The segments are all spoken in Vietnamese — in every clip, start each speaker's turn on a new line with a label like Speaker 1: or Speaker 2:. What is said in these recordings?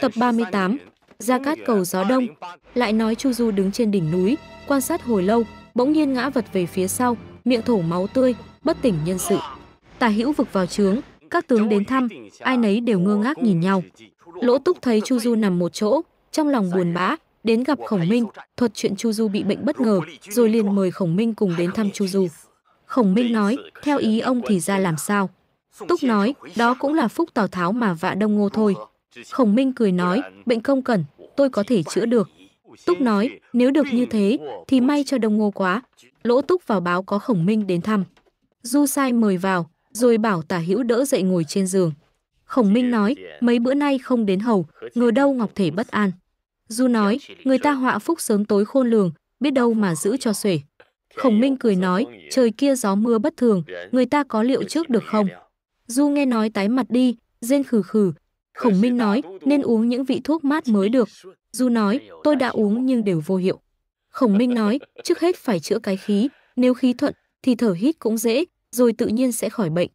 Speaker 1: Tập 38, Gia Cát Cầu Gió Đông, lại nói Chu Du đứng trên đỉnh núi, quan sát hồi lâu, bỗng nhiên ngã vật về phía sau, miệng thổ máu tươi, bất tỉnh nhân sự. Tả hữu vực vào trướng, các tướng đến thăm, ai nấy đều ngơ ngác nhìn nhau. Lỗ Túc thấy Chu Du nằm một chỗ, trong lòng buồn bã, đến gặp Khổng Minh, thuật chuyện Chu Du bị bệnh bất ngờ, rồi liền mời Khổng Minh cùng đến thăm Chu Du. Khổng Minh nói, theo ý ông thì ra làm sao? Túc nói, đó cũng là phúc Tào Tháo mà vạ Đông Ngô thôi. Khổng Minh cười nói, bệnh không cần, tôi có thể chữa được. Túc nói, nếu được như thế, thì may cho đông ngô quá. Lỗ Túc vào báo có Khổng Minh đến thăm. Du Sai mời vào, rồi bảo tả hữu đỡ dậy ngồi trên giường. Khổng Minh nói, mấy bữa nay không đến hầu, ngờ đâu Ngọc Thể bất an. Du nói, người ta họa phúc sớm tối khôn lường, biết đâu mà giữ cho xuể. Khổng Minh cười nói, trời kia gió mưa bất thường, người ta có liệu trước được không? Du nghe nói tái mặt đi, rên khử khử. Khổng Minh nói nên uống những vị thuốc mát mới được. Du nói, tôi đã uống nhưng đều vô hiệu. Khổng Minh nói, trước hết phải chữa cái khí, nếu khí thuận thì thở hít cũng dễ, rồi tự nhiên sẽ khỏi bệnh.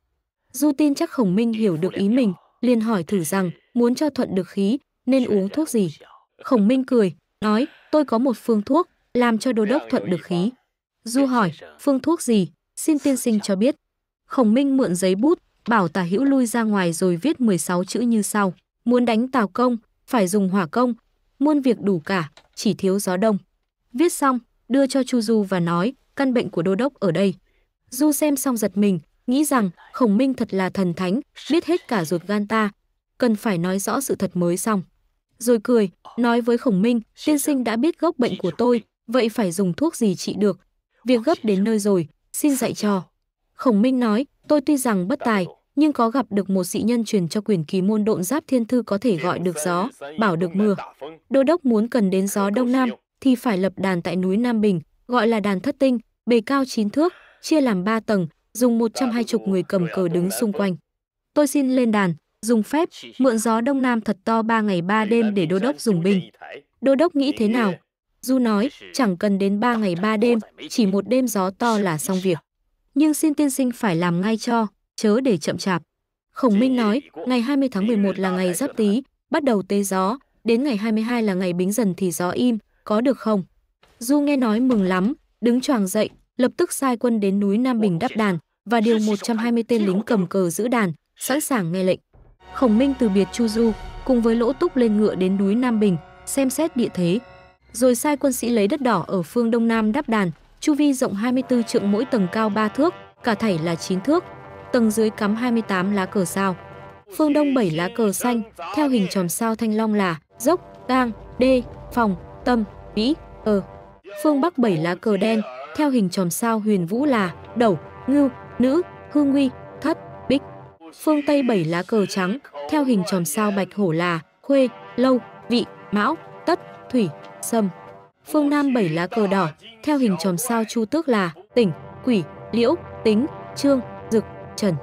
Speaker 1: Du tin chắc Khổng Minh hiểu được ý mình, liền hỏi thử rằng muốn cho thuận được khí nên uống thuốc gì. Khổng Minh cười, nói, tôi có một phương thuốc, làm cho đô đốc thuận được khí. Du hỏi, phương thuốc gì? Xin tiên sinh cho biết. Khổng Minh mượn giấy bút, bảo tả hữu lui ra ngoài rồi viết 16 chữ như sau. Muốn đánh tào công, phải dùng hỏa công, muôn việc đủ cả, chỉ thiếu gió đông. Viết xong, đưa cho Chu Du và nói, căn bệnh của đô đốc ở đây. Du xem xong giật mình, nghĩ rằng khổng minh thật là thần thánh, biết hết cả ruột gan ta, cần phải nói rõ sự thật mới xong. Rồi cười, nói với khổng minh, tiên sinh đã biết gốc bệnh của tôi, vậy phải dùng thuốc gì trị được. Việc gấp đến nơi rồi, xin dạy cho. Khổng Minh nói, tôi tuy rằng bất tài, nhưng có gặp được một sĩ nhân truyền cho quyền kỳ môn độn giáp thiên thư có thể gọi được gió, bảo được mưa. Đô đốc muốn cần đến gió đông nam thì phải lập đàn tại núi Nam Bình, gọi là đàn thất tinh, bề cao 9 thước, chia làm 3 tầng, dùng 120 người cầm cờ đứng xung quanh. Tôi xin lên đàn, dùng phép, mượn gió đông nam thật to 3 ngày 3 đêm để đô đốc dùng binh. Đô đốc nghĩ thế nào? Du nói, chẳng cần đến 3 ngày 3 đêm, chỉ một đêm gió to là xong việc nhưng xin tiên sinh phải làm ngay cho, chớ để chậm chạp. Khổng Minh nói, ngày 20 tháng 11 là ngày giáp tý, bắt đầu tê gió, đến ngày 22 là ngày bính dần thì gió im, có được không? Du nghe nói mừng lắm, đứng choàng dậy, lập tức sai quân đến núi Nam Bình đắp đàn và điều 120 tên lính cầm cờ giữ đàn, sẵn sàng nghe lệnh. Khổng Minh từ biệt Chu Du, cùng với Lỗ Túc lên ngựa đến núi Nam Bình, xem xét địa thế, rồi sai quân sĩ lấy đất đỏ ở phương Đông Nam đắp đàn, chu vi rộng 24 trượng mỗi tầng cao 3 thước, cả thảy là 9 thước, tầng dưới cắm 28 lá cờ sao. Phương Đông 7 lá cờ xanh, theo hình tròn sao thanh long là dốc, tang đê, phòng, tâm, vĩ, ờ. Phương Bắc 7 lá cờ đen, theo hình tròn sao huyền vũ là đẩu, ngưu, nữ, hương nguy, thất, bích. Phương Tây 7 lá cờ trắng, theo hình tròn sao bạch hổ là khuê, lâu, vị, mão, tất, thủy, sâm. Phương Nam bảy lá cờ đỏ, theo hình chòm sao chu tước là tỉnh, quỷ, liễu, tính, trương, dực, trần.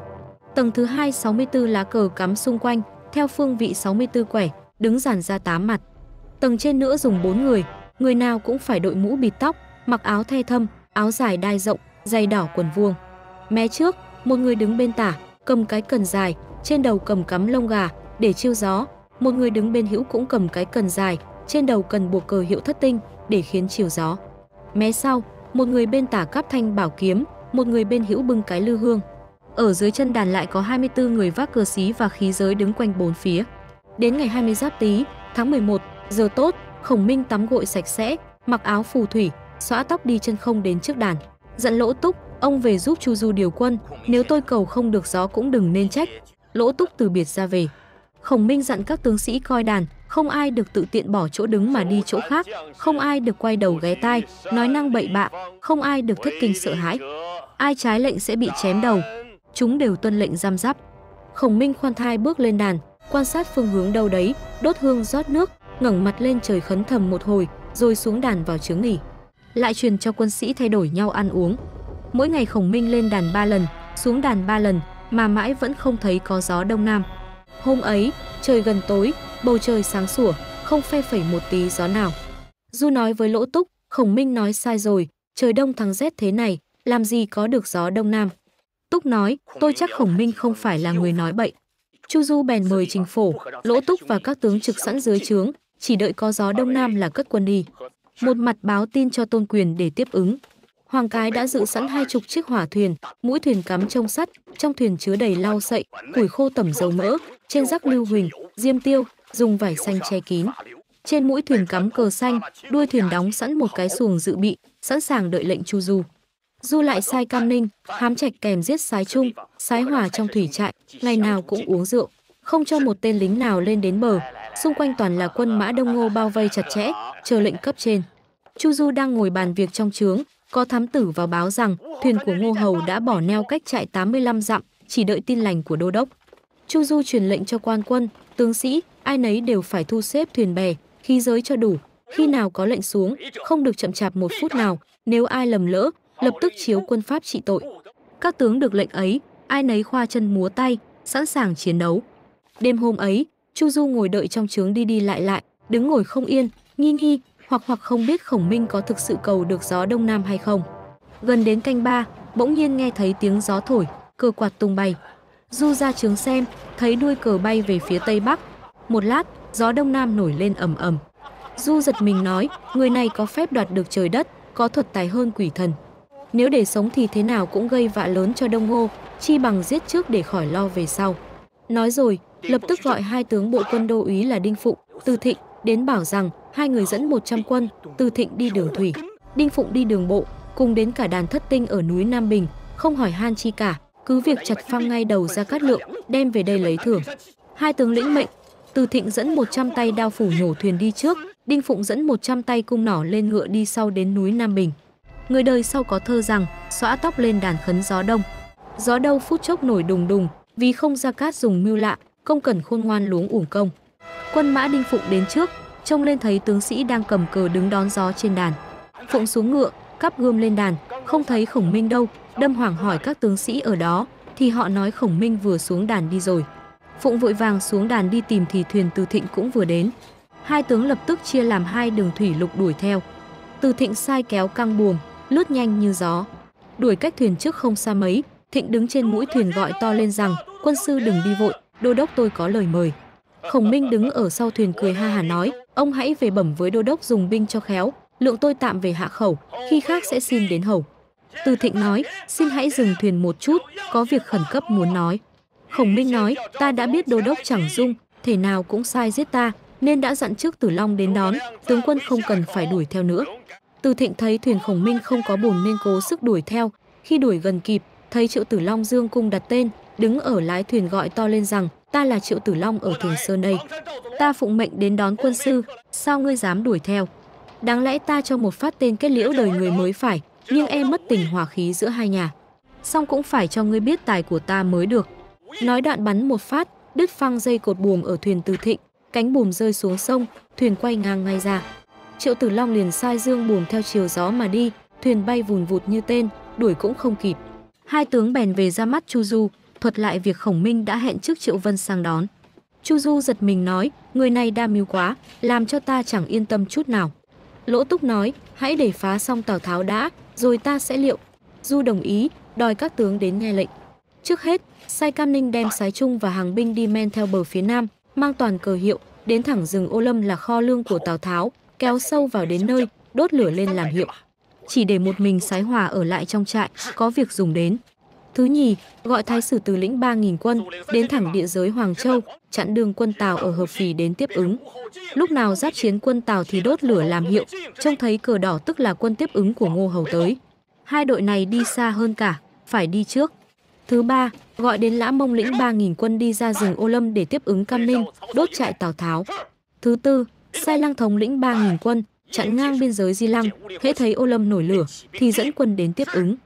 Speaker 1: Tầng thứ hai 64 lá cờ cắm xung quanh, theo phương vị 64 quẻ, đứng dàn ra tám mặt. Tầng trên nữa dùng 4 người, người nào cũng phải đội mũ bịt tóc, mặc áo the thâm, áo dài đai rộng, giày đỏ quần vuông. Mé trước, một người đứng bên tả, cầm cái cần dài, trên đầu cầm cắm lông gà để chiêu gió, một người đứng bên hữu cũng cầm cái cần dài, trên đầu cần buộc cờ hiệu thất tinh, để khiến chiều gió. Mé sau, một người bên tả cắp thanh bảo kiếm, một người bên hữu bưng cái lư hương. Ở dưới chân đàn lại có 24 người vác cờ xí và khí giới đứng quanh bốn phía. Đến ngày 20 Giáp Tý, tháng 11, giờ tốt, Khổng Minh tắm gội sạch sẽ, mặc áo phù thủy, xõa tóc đi chân không đến trước đàn. Dặn Lỗ Túc, ông về giúp Chu Du điều quân, nếu tôi cầu không được gió cũng đừng nên trách. Lỗ Túc từ biệt ra về. Khổng Minh dặn các tướng sĩ coi đàn, không ai được tự tiện bỏ chỗ đứng mà đi chỗ khác, không ai được quay đầu ghé tai, nói năng bậy bạ, không ai được thất kinh sợ hãi. Ai trái lệnh sẽ bị chém đầu. Chúng đều tuân lệnh giam giáp. Khổng Minh khoan thai bước lên đàn, quan sát phương hướng đâu đấy, đốt hương rót nước, ngẩng mặt lên trời khấn thầm một hồi, rồi xuống đàn vào chướng nghỉ. Lại truyền cho quân sĩ thay đổi nhau ăn uống. Mỗi ngày Khổng Minh lên đàn 3 lần, xuống đàn 3 lần, mà mãi vẫn không thấy có gió đông nam. Hôm ấy, trời gần tối, bầu trời sáng sủa, không phe phẩy một tí gió nào. Du nói với Lỗ Túc, Khổng Minh nói sai rồi, trời đông thắng rét thế này, làm gì có được gió đông nam. Túc nói, tôi chắc Khổng Minh không phải là người nói bậy. Chu Du bèn mời Trình Phổ, Lỗ Túc và các tướng trực sẵn dưới trướng, chỉ đợi có gió đông nam là cất quân đi. Một mặt báo tin cho Tôn Quyền để tiếp ứng. Hoàng Cái đã dự sẵn hai chục chiếc hỏa thuyền, mũi thuyền cắm trong sắt, trong thuyền chứa đầy lau sậy, củi khô tẩm dầu mỡ, trên rác lưu huỳnh, diêm tiêu, dùng vải xanh che kín. Trên mũi thuyền cắm cờ xanh, đuôi thuyền đóng sẵn một cái xuồng dự bị, sẵn sàng đợi lệnh chu du. Du lại sai Cam Ninh, hám trạch kèm giết sái chung, sái hòa trong thủy trại, ngày nào cũng uống rượu, không cho một tên lính nào lên đến bờ, xung quanh toàn là quân mã đông ngô bao vây chặt chẽ, chờ lệnh cấp trên. Chu Du đang ngồi bàn việc trong trướng, có thám tử vào báo rằng thuyền của Ngô Hầu đã bỏ neo cách trại 85 dặm, chỉ đợi tin lành của đô đốc. Chu Du truyền lệnh cho quan quân, tướng sĩ, ai nấy đều phải thu xếp thuyền bè, khí giới cho đủ. Khi nào có lệnh xuống, không được chậm chạp một phút nào, nếu ai lầm lỡ, lập tức chiếu quân Pháp trị tội. Các tướng được lệnh ấy, ai nấy khoa chân múa tay, sẵn sàng chiến đấu. Đêm hôm ấy, Chu Du ngồi đợi trong trướng đi đi lại lại, đứng ngồi không yên, nghi nghi, hoặc hoặc không biết Khổng Minh có thực sự cầu được gió đông nam hay không. Gần đến canh ba, bỗng nhiên nghe thấy tiếng gió thổi, cờ quạt tung bay, Du ra trường xem, thấy đuôi cờ bay về phía tây bắc. Một lát, gió đông nam nổi lên ầm ầm. Du giật mình nói, người này có phép đoạt được trời đất, có thuật tài hơn quỷ thần. Nếu để sống thì thế nào cũng gây vạ lớn cho Đông Ngô, chi bằng giết trước để khỏi lo về sau. Nói rồi, lập tức gọi hai tướng bộ quân đô úy là Đinh Phụng, Từ Thịnh đến bảo rằng hai người dẫn 100 quân, Từ Thịnh đi đường thủy, Đinh Phụng đi đường bộ, cùng đến cả đàn thất tinh ở núi Nam Bình, không hỏi han chi cả, cứ việc chặt phăng ngay đầu ra cát lượng, đem về đây lấy thưởng. Hai tướng lĩnh mệnh, từ thịnh dẫn 100 tay đao phủ nhổ thuyền đi trước, Đinh Phụng dẫn 100 tay cung nỏ lên ngựa đi sau đến núi Nam Bình. Người đời sau có thơ rằng, xõa tóc lên đàn khấn gió đông. Gió đâu phút chốc nổi đùng đùng, vì không ra cát dùng mưu lạ, công cần khôn ngoan luống ủng công. Quân mã Đinh Phụng đến trước, trông lên thấy tướng sĩ đang cầm cờ đứng đón gió trên đàn. Phụng xuống ngựa, cắp gươm lên đàn, không thấy Khổng Minh đâu, đâm hoàng hỏi các tướng sĩ ở đó, thì họ nói Khổng Minh vừa xuống đàn đi rồi. Phụng vội vàng xuống đàn đi tìm thì thuyền Từ Thịnh cũng vừa đến. Hai tướng lập tức chia làm hai đường thủy lục đuổi theo. Từ Thịnh sai kéo căng buồm, lướt nhanh như gió. Đuổi cách thuyền trước không xa mấy, Thịnh đứng trên mũi thuyền gọi to lên rằng, quân sư đừng đi vội, đô đốc tôi có lời mời. Khổng Minh đứng ở sau thuyền cười ha hà nói, ông hãy về bẩm với đô đốc dùng binh cho khéo, lượng tôi tạm về hạ khẩu, khi khác sẽ xin đến hầu. Từ Thịnh nói, xin hãy dừng thuyền một chút, có việc khẩn cấp muốn nói. Khổng Minh nói, ta đã biết đô đốc chẳng dung, thể nào cũng sai giết ta, nên đã dặn trước Tử Long đến đón, tướng quân không cần phải đuổi theo nữa. Từ Thịnh thấy thuyền Khổng Minh không có buồn nên cố sức đuổi theo, khi đuổi gần kịp, thấy Triệu Tử Long dương cung đặt tên, đứng ở lái thuyền gọi to lên rằng, ta là Triệu Tử Long ở Thường Sơn đây. Ta phụng mệnh đến đón quân sư, sao ngươi dám đuổi theo? Đáng lẽ ta cho một phát tên kết liễu đời người mới phải, nhưng em mất tình hòa khí giữa hai nhà. Xong cũng phải cho ngươi biết tài của ta mới được. Nói đoạn bắn một phát, đứt phăng dây cột buồm ở thuyền Từ Thịnh, cánh buồm rơi xuống sông, thuyền quay ngang ngay ra. Triệu Tử Long liền sai dương buồm theo chiều gió mà đi, thuyền bay vùn vụt như tên, đuổi cũng không kịp. Hai tướng bèn về ra mắt Chu Du, thuật lại việc Khổng Minh đã hẹn trước Triệu Vân sang đón. Chu Du giật mình nói, người này đa mưu quá, làm cho ta chẳng yên tâm chút nào. Lỗ Túc nói, hãy để phá xong Tào Tháo đã, rồi ta sẽ liệu. Du đồng ý, đòi các tướng đến nghe lệnh. Trước hết, Sai Cam Ninh đem Sái Trung và hàng binh đi men theo bờ phía nam, mang toàn cờ hiệu, đến thẳng rừng Ô Lâm là kho lương của Tào Tháo, kéo sâu vào đến nơi, đốt lửa lên làm hiệu. Chỉ để một mình Sái Hòa ở lại trong trại, có việc dùng đến. Thứ nhì, gọi thái sử từ lĩnh 3.000 quân đến thẳng địa giới Hoàng Châu, chặn đường quân Tào ở Hợp Phì đến tiếp ứng. Lúc nào giáp chiến quân Tào thì đốt lửa làm hiệu, trông thấy cờ đỏ tức là quân tiếp ứng của Ngô Hầu tới. Hai đội này đi xa hơn cả, phải đi trước. Thứ ba, gọi đến Lã Mông lĩnh 3.000 quân đi ra rừng Ô Lâm để tiếp ứng Cam Ninh, đốt trại Tào Tháo. Thứ tư, sai lăng thống lĩnh 3.000 quân, chặn ngang biên giới Di Lăng, hễ thấy Ô Lâm nổi lửa thì dẫn quân đến tiếp ứng.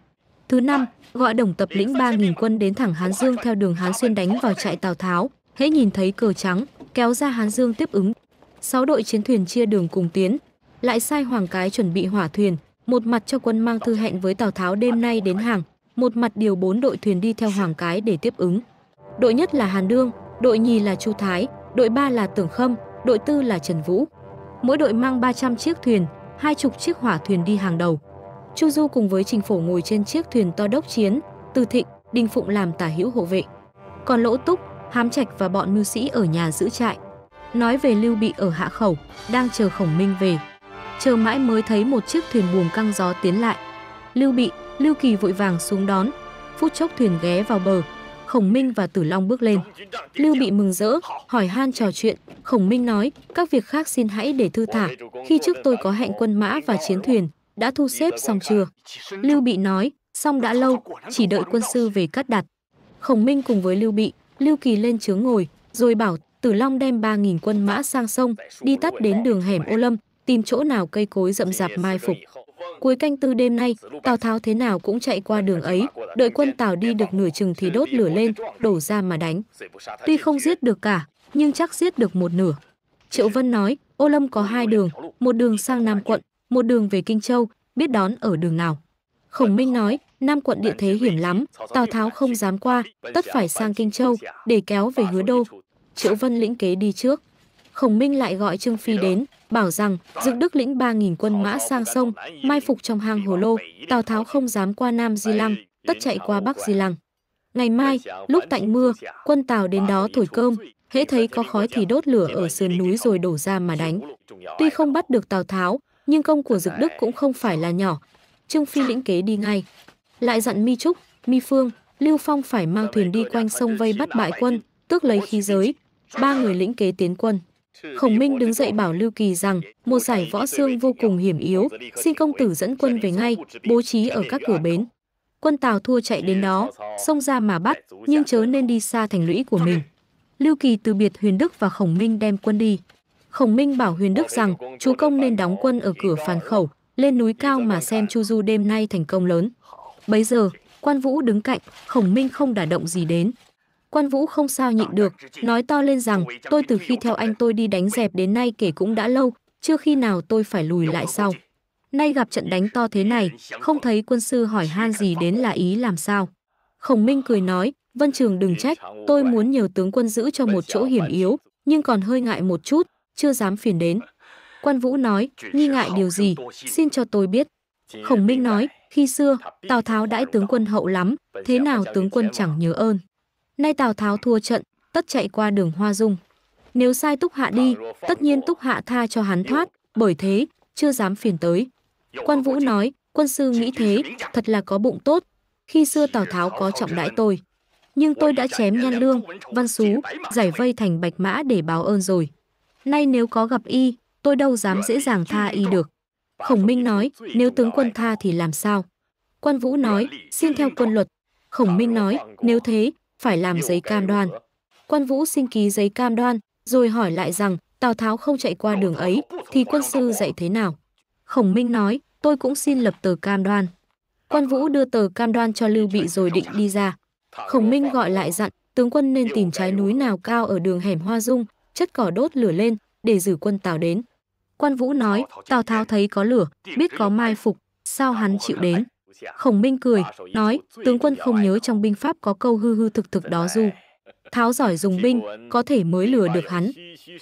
Speaker 1: Thứ năm, gọi đồng tập lĩnh 3.000 quân đến thẳng Hán Dương theo đường Hán Xuyên đánh vào trại Tào Tháo. Hễ nhìn thấy cờ trắng, kéo ra Hán Dương tiếp ứng. Sáu đội chiến thuyền chia đường cùng tiến, lại sai Hoàng Cái chuẩn bị hỏa thuyền, một mặt cho quân mang thư hẹn với Tào Tháo đêm nay đến hàng, một mặt điều bốn đội thuyền đi theo Hoàng Cái để tiếp ứng. Đội nhất là Hàn dương đội nhì là Chu Thái, đội ba là Tưởng Khâm, đội tư là Trần Vũ. Mỗi đội mang 300 chiếc thuyền, hai chục chiếc hỏa thuyền đi hàng đầu. Chu Du cùng với Trình Phổ ngồi trên chiếc thuyền to đốc chiến, Từ Thịnh, Đinh Phụng làm tả hữu hộ vệ. Còn Lỗ Túc, Hám Trạch và bọn mưu sĩ ở nhà giữ trại. Nói về Lưu Bị ở Hạ Khẩu, đang chờ Khổng Minh về. Chờ mãi mới thấy một chiếc thuyền buồm căng gió tiến lại. Lưu Bị, Lưu Kỳ vội vàng xuống đón. Phút chốc thuyền ghé vào bờ, Khổng Minh và Tử Long bước lên. Lưu Bị mừng rỡ, hỏi han trò chuyện, Khổng Minh nói, các việc khác xin hãy để thư thả, khi trước tôi có hẹn quân mã và chiến thuyền, đã thu xếp xong chưa? Lưu Bị nói, xong đã lâu, chỉ đợi quân sư về cắt đặt. Khổng Minh cùng với Lưu Bị, Lưu Kỳ lên chướng ngồi, rồi bảo Tử Long đem 3.000 quân mã sang sông, đi tắt đến đường hẻm Ô Lâm, tìm chỗ nào cây cối rậm rạp mai phục. Cuối canh tư đêm nay, Tào Tháo thế nào cũng chạy qua đường ấy, đợi quân Tào đi được nửa chừng thì đốt lửa lên, đổ ra mà đánh. Tuy không giết được cả, nhưng chắc giết được một nửa. Triệu Vân nói, Ô Lâm có hai đường, một đường sang Nam quận, một đường về Kinh Châu, biết đón ở đường nào. Khổng Minh nói, Nam quận địa thế hiểm lắm, Tào Tháo không dám qua, tất phải sang Kinh Châu để kéo về hứa đô. Triệu Vân lĩnh kế đi trước. Khổng Minh lại gọi Trương Phi đến, bảo rằng Dực Đức lĩnh ba nghìn quân mã sang sông, mai phục trong hang Hồ Lô, Tào Tháo không dám qua Nam Di Lăng, tất chạy qua Bắc Di Lăng. Ngày mai, lúc tạnh mưa, quân Tào đến đó thổi cơm, hễ thấy có khói thì đốt lửa ở sườn núi rồi đổ ra mà đánh. Tuy không bắt được Tào Tháo, nhưng công của Dực Đức cũng không phải là nhỏ. Trương Phi lĩnh kế đi ngay, lại dặn Mi Trúc, Mi Phương, Lưu Phong phải mang thuyền đi quanh sông vây bắt bại quân, tước lấy khí giới. Ba người lĩnh kế tiến quân. Khổng Minh đứng dậy bảo Lưu Kỳ rằng một giải võ xương vô cùng hiểm yếu, xin công tử dẫn quân về ngay, bố trí ở các cửa bến. Quân Tào thua chạy đến đó, xông ra mà bắt, nhưng chớ nên đi xa thành lũy của mình. Lưu Kỳ từ biệt Huyền Đức và Khổng Minh đem quân đi. Khổng Minh bảo Huyền Đức rằng chú công nên đóng quân ở cửa phàn khẩu, lên núi cao mà xem Chu Du đêm nay thành công lớn. Bấy giờ, quan vũ đứng cạnh, Khổng Minh không đả động gì đến. Quan vũ không sao nhịn được, nói to lên rằng tôi từ khi theo anh tôi đi đánh dẹp đến nay kể cũng đã lâu, chưa khi nào tôi phải lùi lại sau. Nay gặp trận đánh to thế này, không thấy quân sư hỏi han gì đến là ý làm sao. Khổng Minh cười nói, Vân Trường đừng trách, tôi muốn nhờ tướng quân giữ cho một chỗ hiểm yếu, nhưng còn hơi ngại một chút, chưa dám phiền đến. Quan Vũ nói, nghi ngại điều gì, xin cho tôi biết. Khổng Minh nói, khi xưa, Tào Tháo đãi tướng quân hậu lắm, thế nào tướng quân chẳng nhớ ơn. Nay Tào Tháo thua trận, tất chạy qua đường Hoa Dung. Nếu sai Túc Hạ đi, tất nhiên Túc Hạ tha cho hắn thoát, bởi thế, chưa dám phiền tới. Quan Vũ nói, quân sư nghĩ thế, thật là có bụng tốt. Khi xưa Tào Tháo có trọng đãi tôi, nhưng tôi đã chém nhan lương, văn xú, giải vây thành bạch mã để báo ơn rồi. Nay nếu có gặp y, tôi đâu dám dễ dàng tha y được. Khổng Minh nói, nếu tướng quân tha thì làm sao? Quan Vũ nói, xin theo quân luật. Khổng Minh nói, nếu thế, phải làm giấy cam đoan. Quan Vũ xin ký giấy cam đoan, rồi hỏi lại rằng Tào Tháo không chạy qua đường ấy, thì quân sư dạy thế nào? Khổng Minh nói, tôi cũng xin lập tờ cam đoan. Quan Vũ đưa tờ cam đoan cho Lưu Bị rồi định đi ra. Khổng Minh gọi lại dặn, tướng quân nên tìm trái núi nào cao ở đường hẻm Hoa Dung, chất cỏ đốt lửa lên để giữ quân Tào đến. Quan Vũ nói, Tào Tháo thấy có lửa, biết có mai phục, sao hắn chịu đến. Khổng Minh cười, nói, tướng quân không nhớ trong binh pháp có câu hư hư thực thực đó du. Tháo giỏi dùng binh, có thể mới lừa được hắn.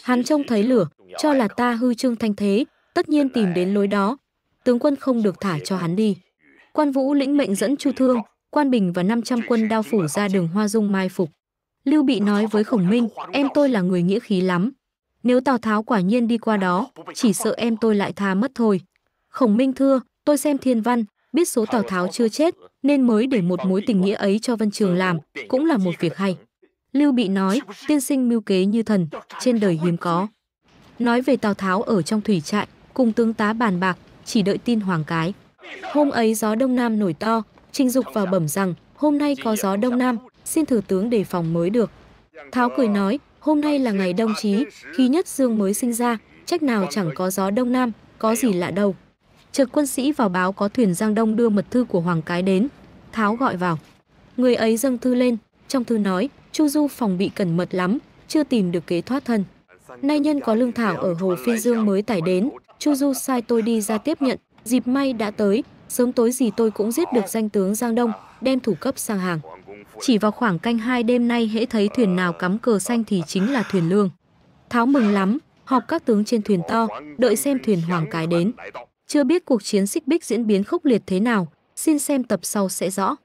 Speaker 1: Hắn trông thấy lửa, cho là ta hư trương thanh thế, tất nhiên tìm đến lối đó. Tướng quân không được thả cho hắn đi. Quan Vũ lĩnh mệnh dẫn Chu Thương, Quan Bình và 500 quân đao phủ ra đường Hoa Dung mai phục. Lưu Bị nói với Khổng Minh, em tôi là người nghĩa khí lắm. Nếu Tào Tháo quả nhiên đi qua đó, chỉ sợ em tôi lại tha mất thôi. Khổng Minh thưa, tôi xem thiên văn, biết số Tào Tháo chưa chết, nên mới để một mối tình nghĩa ấy cho Văn Trường làm, cũng là một việc hay. Lưu Bị nói, tiên sinh mưu kế như thần, trên đời hiếm có. Nói về Tào Tháo ở trong thủy trại, cùng tướng tá bàn bạc, chỉ đợi tin hoàng cái. Hôm ấy gió đông nam nổi to, Trình Dục vào bẩm rằng, hôm nay có gió đông nam, xin Thủ tướng đề phòng mới được. Tháo cười nói, hôm nay là ngày đông chí, khi nhất dương mới sinh ra, trách nào chẳng có gió đông nam, có gì lạ đâu. Trực quân sĩ vào báo có thuyền Giang Đông đưa mật thư của Hoàng Cái đến, Tháo gọi vào. Người ấy dâng thư lên, trong thư nói, Chu Du phòng bị cẩn mật lắm, chưa tìm được kế thoát thân. Nay nhân có lương thảo ở Hồ Phi Dương mới tải đến, Chu Du sai tôi đi ra tiếp nhận, dịp may đã tới, sớm tối gì tôi cũng giết được danh tướng Giang Đông, đem thủ cấp sang hàng. Chỉ vào khoảng canh hai đêm nay hễ thấy thuyền nào cắm cờ xanh thì chính là thuyền lương. Tháo mừng lắm, họp các tướng trên thuyền to, đợi xem thuyền hoàng cái đến. Chưa biết cuộc chiến xích bích diễn biến khốc liệt thế nào, xin xem tập sau sẽ rõ.